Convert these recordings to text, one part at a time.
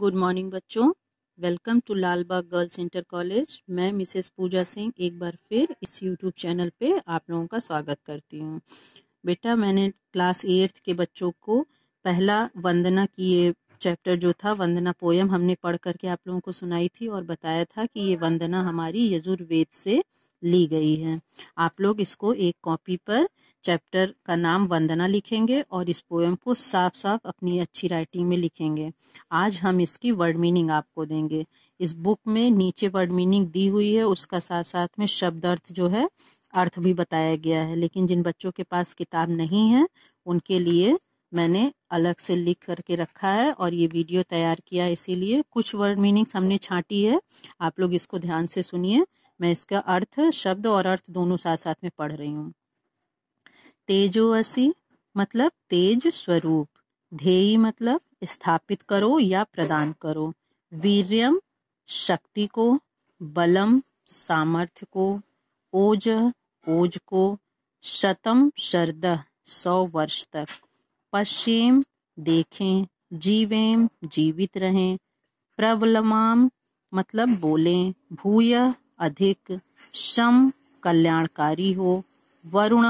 good morning बच्चों welcome to Lalbagh girls inter college मैं Mrs Pooja Singh एक बार फिर इस यूट्यूब चैनल पे आप लोगों का स्वागत करती हूँ बेटा मैंने क्लास एट्थ के बच्चों को पहला वंदना की ये चैप्टर जो था वंदना पोयम हमने पढ़ करके आप लोगों को सुनाई थी और बताया था कि ये वंदना हमारी यजुर्वेद से ली गई है आप लोग इसको एक कॉपी पर चैप्टर का नाम वंदना लिखेंगे और इस पोएम को साफ साफ अपनी अच्छी राइटिंग में लिखेंगे आज हम इसकी वर्ड मीनिंग आपको देंगे इस बुक में नीचे वर्ड मीनिंग दी हुई है उसका साथ साथ में शब्द अर्थ जो है अर्थ भी बताया गया है लेकिन जिन बच्चों के पास किताब नहीं है उनके लिए मैंने अलग से लिख करके रखा है और ये वीडियो तैयार किया इसीलिए कुछ वर्ड मीनिंग्स हमने छांटी है आप लोग इसको ध्यान से सुनिए मैं इसका अर्थ शब्द और अर्थ दोनों साथ साथ में पढ़ रही हूँ असी मतलब तेज स्वरूप ध्येय मतलब स्थापित करो या प्रदान करो वीर्यम शक्ति को बलम सामर्थ्य को ओज ओज को शतम शरद सौ वर्ष तक पश्चिम देखें जीवेम जीवित रहें प्रबलमाम मतलब बोलें भूय अधिक शम कल्याणकारी हो वरुण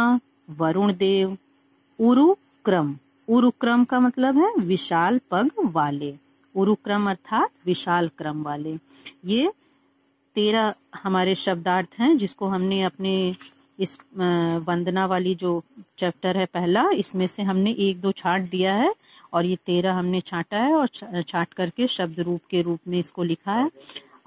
वरुण देव उरुक्रम उरुक्रम का मतलब है विशाल पग वाले उरुक्रम अर्थात विशाल क्रम वाले ये तेरह हमारे शब्दार्थ हैं जिसको हमने अपने इस वंदना वाली जो चैप्टर है पहला इसमें से हमने एक दो छाट दिया है और ये तेरह हमने छाटा है और छाट करके शब्द रूप के रूप में इसको लिखा है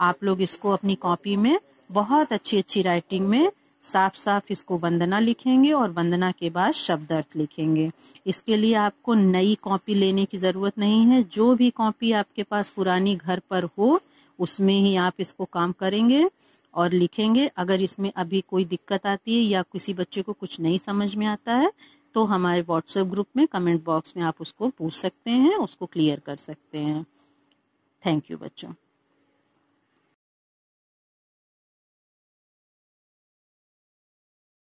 आप लोग इसको अपनी कॉपी में बहुत अच्छी अच्छी राइटिंग में साफ साफ इसको वंदना लिखेंगे और वंदना के बाद शब्द अर्थ लिखेंगे इसके लिए आपको नई कॉपी लेने की जरूरत नहीं है जो भी कॉपी आपके पास पुरानी घर पर हो उसमें ही आप इसको काम करेंगे और लिखेंगे अगर इसमें अभी कोई दिक्कत आती है या किसी बच्चे को कुछ नहीं समझ में आता है तो हमारे व्हाट्सएप ग्रुप में कमेंट बॉक्स में आप उसको पूछ सकते हैं उसको क्लियर कर सकते हैं थैंक यू बच्चों